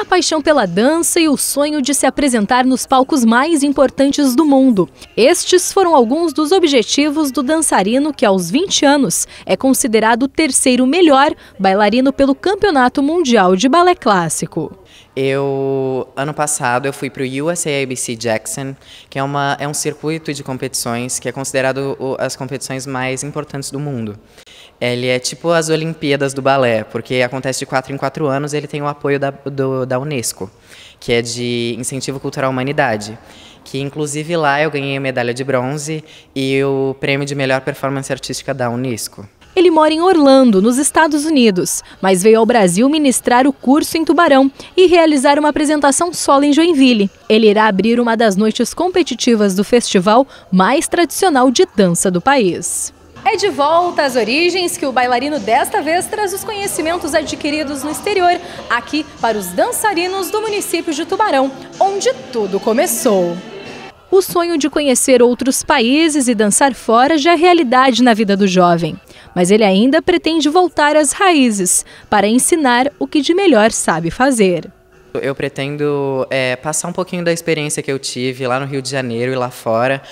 a paixão pela dança e o sonho de se apresentar nos palcos mais importantes do mundo. Estes foram alguns dos objetivos do dançarino que, aos 20 anos, é considerado o terceiro melhor bailarino pelo Campeonato Mundial de Balé Clássico. Eu ano passado eu fui para o USA Jackson, que é uma é um circuito de competições que é considerado as competições mais importantes do mundo. Ele é tipo as Olimpíadas do balé, porque acontece de quatro em quatro anos. Ele tem o apoio da, do, da UNESCO, que é de incentivo cultural à humanidade que inclusive lá eu ganhei a medalha de bronze e o prêmio de melhor performance artística da Unesco. Ele mora em Orlando, nos Estados Unidos, mas veio ao Brasil ministrar o curso em Tubarão e realizar uma apresentação solo em Joinville. Ele irá abrir uma das noites competitivas do festival mais tradicional de dança do país. É de volta às origens que o bailarino desta vez traz os conhecimentos adquiridos no exterior, aqui para os dançarinos do município de Tubarão, onde tudo começou. O sonho de conhecer outros países e dançar fora já é realidade na vida do jovem. Mas ele ainda pretende voltar às raízes para ensinar o que de melhor sabe fazer. Eu pretendo é, passar um pouquinho da experiência que eu tive lá no Rio de Janeiro e lá fora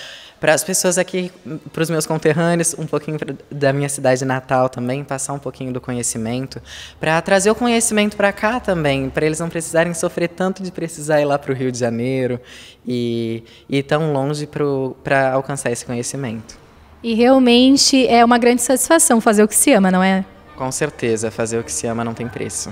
para as pessoas aqui, para os meus conterrâneos, um pouquinho pra, da minha cidade natal também, passar um pouquinho do conhecimento, para trazer o conhecimento para cá também, para eles não precisarem sofrer tanto de precisar ir lá para o Rio de Janeiro e, e ir tão longe para alcançar esse conhecimento. E realmente é uma grande satisfação fazer o que se ama, não é? Com certeza, fazer o que se ama não tem preço.